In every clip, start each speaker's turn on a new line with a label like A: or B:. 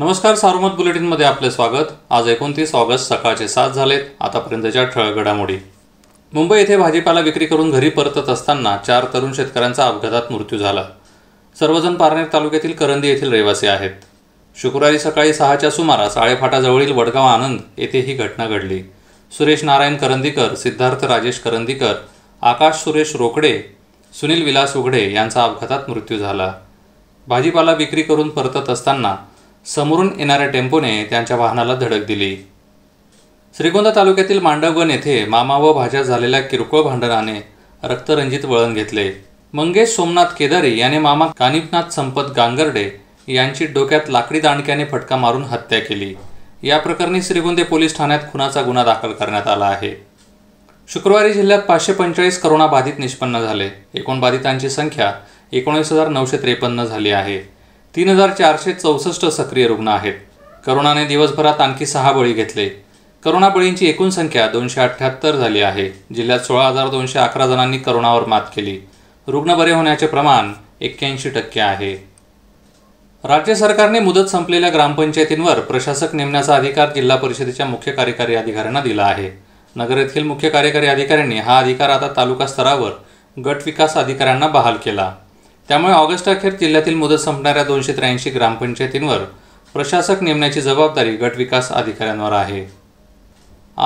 A: नमस्कार सार्वमत बुलेटिनमध्ये आपले स्वागत आज एकोणतीस ऑगस्ट सकाळचे सात झालेत आतापर्यंतच्या ठळक घडामोडी मुंबई येथे भाजीपाला विक्री करून घरी परतत असताना चार तरुण शेतकऱ्यांचा अपघातात मृत्यू झाला सर्वजण पारनेर तालुक्यातील करंदी येथील रहिवासी आहेत शुक्रवारी सकाळी सहाच्या सुमारास आळेफाटाजवळील वडगाव आनंद येथे ही घटना घडली सुरेश नारायण करंदीकर सिद्धार्थ राजेश करंदीकर आकाश सुरेश रोकडे सुनील विलास उघडे यांचा अपघातात मृत्यू झाला भाजीपाला विक्री करून परतत असताना समोरून येणाऱ्या टेम्पोने त्यांच्या वाहनाला धडक दिली श्रीगोंदा तालुक्यातील मांडवगण येथे मामा व भाज्या झालेल्या किरकोळ भांडणाने रक्तरंजित वळण घेतले मंगेश सोमनाथ केदारी याने मामा कानिपनाथ संपत गांगर्डे यांची डोक्यात लाकडी दांडक्याने फटका मारून हत्या केली या प्रकरणी श्रीगोंदे पोलीस ठाण्यात खुनाचा गुन्हा दाखल करण्यात आला आहे शुक्रवारी जिल्ह्यात पाचशे पंचेचाळीस करोना बाधित निष्पन्न झाले एकूण बाधितांची संख्या एकोणीस हजार नऊशे त्रेपन्न झाली आहे तीन हजार चारशे चौसष्ट सक्रिय रुग्ण आहेत करोनाने दिवसभरात आणखी सहा बळी घेतले करोना बळींची एकूण संख्या दोनशे अठ्ठ्याहत्तर झाली आहे जिल्ह्यात सोळा हजार दोनशे अकरा जणांनी करोनावर मात केली रुग्ण बरे होण्याचे प्रमाण एक्क्याऐंशी टक्के आहे राज्य सरकारने मुदत संपलेल्या ग्रामपंचायतींवर प्रशासक नेमण्याचा अधिकार जिल्हा परिषदेच्या मुख्य कार्यकारी अधिकाऱ्यांना दिला आहे नगर येथील मुख्य कार्यकारी अधिकाऱ्यांनी हा अधिकार आता तालुका स्तरावर गट विकास अधिकाऱ्यांना बहाल केला त्यामुळे ऑगस्ट अखेर जिल्ह्यातील मुदत संपणाऱ्या दोनशे त्र्याऐंशी ग्रामपंचायतींवर प्रशासक नेमण्याची जबाबदारी गटविकास अधिकाऱ्यांवर आहे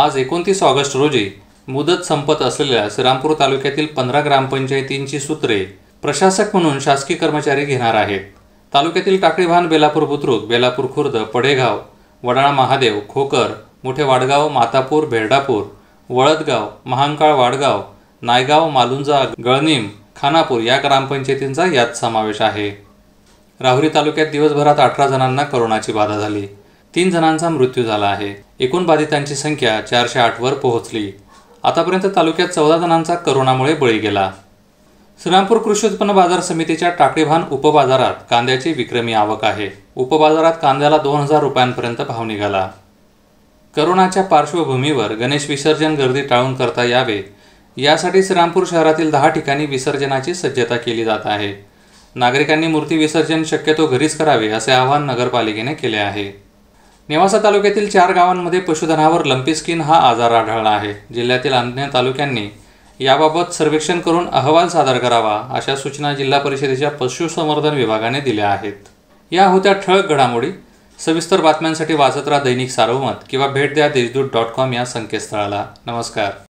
A: आज एकोणतीस ऑगस्ट रोजी मुदत संपत असलेल्या श्रीरामपूर तालुक्यातील पंधरा ग्रामपंचायतींची सूत्रे प्रशासक म्हणून शासकीय कर्मचारी घेणार आहेत तालुक्यातील टाकळीभान बेलापूर बुद्रुक बेलापूर खुर्द पडेगाव वडाळा महादेव खोकर मोठे वाडगाव मातापूर भेरडापूर वळदगाव महांकाळ वाडगाव नायगाव मालुंजा गळनीम खानापूर या ग्रामपंचायतींचा यात समावेश आहे राहुरी तालुक्यात दिवसभरात अठरा जणांना करोनाची बाधा झाली तीन जणांचा मृत्यू झाला आहे एकूण बाधितांची संख्या चारशे आठवर पोहोचली आतापर्यंत तालुक्यात चौदा जणांचा करोनामुळे बळी गेला श्रीरामपूर कृषी उत्पन्न बाजार समितीच्या टाकळीभान उपबाजारात कांद्याची विक्रमी आवक आहे उपबाजारात कांद्याला दोन हजार रुपयांपर्यंत भाव निघाला करोनाच्या पार्श्वभूमीवर गणेश विसर्जन गर्दी टाळून करता यावे यासाठी श्रीरामपूर शहरातील दहा ठिकाणी विसर्जनाची सज्जता केली जात आहे नागरिकांनी मूर्ती विसर्जन शक्यतो घरीच करावे असे आवाहन नगरपालिकेने केले आहे नेवासा तालुक्यातील चार गावांमध्ये पशुधनावर लंपी स्किन हा आजार आढळला आहे जिल्ह्यातील अन्य तालुक्यांनी याबाबत सर्वेक्षण करून अहवाल सादर करावा अशा सूचना जिल्हा परिषदेच्या पशुसंवर्धन विभागाने दिल्या आहेत या होत्या ठळक घडामोडी सविस्तर बातम्यांसाठी वाचत राहा दैनिक सार्वमत किंवा भेट द्या देशदूत डॉट कॉम या संकेतस्थळाला नमस्कार